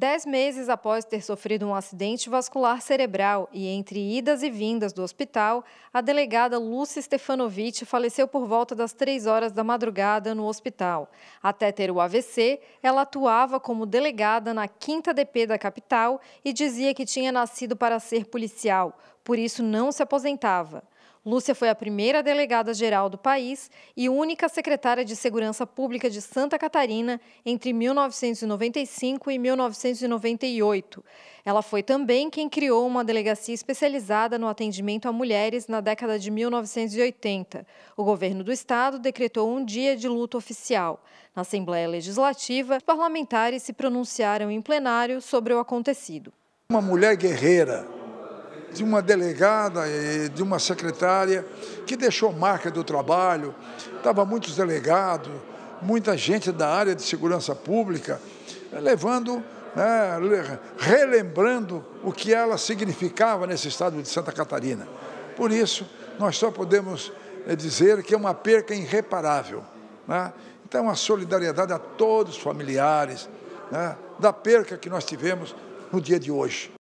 Dez meses após ter sofrido um acidente vascular cerebral e entre idas e vindas do hospital, a delegada Lúcia Stefanovic faleceu por volta das três horas da madrugada no hospital. Até ter o AVC, ela atuava como delegada na 5 DP da capital e dizia que tinha nascido para ser policial, por isso não se aposentava. Lúcia foi a primeira delegada geral do país e única secretária de Segurança Pública de Santa Catarina entre 1995 e 1998. Ela foi também quem criou uma delegacia especializada no atendimento a mulheres na década de 1980. O governo do estado decretou um dia de luto oficial. Na Assembleia Legislativa, parlamentares se pronunciaram em plenário sobre o acontecido. Uma mulher guerreira de uma delegada e de uma secretária que deixou marca do trabalho. Estava muitos delegados, muita gente da área de segurança pública, eh, levando, né, relembrando o que ela significava nesse estado de Santa Catarina. Por isso, nós só podemos eh, dizer que é uma perca irreparável. Né? Então, a solidariedade a todos os familiares né, da perca que nós tivemos no dia de hoje.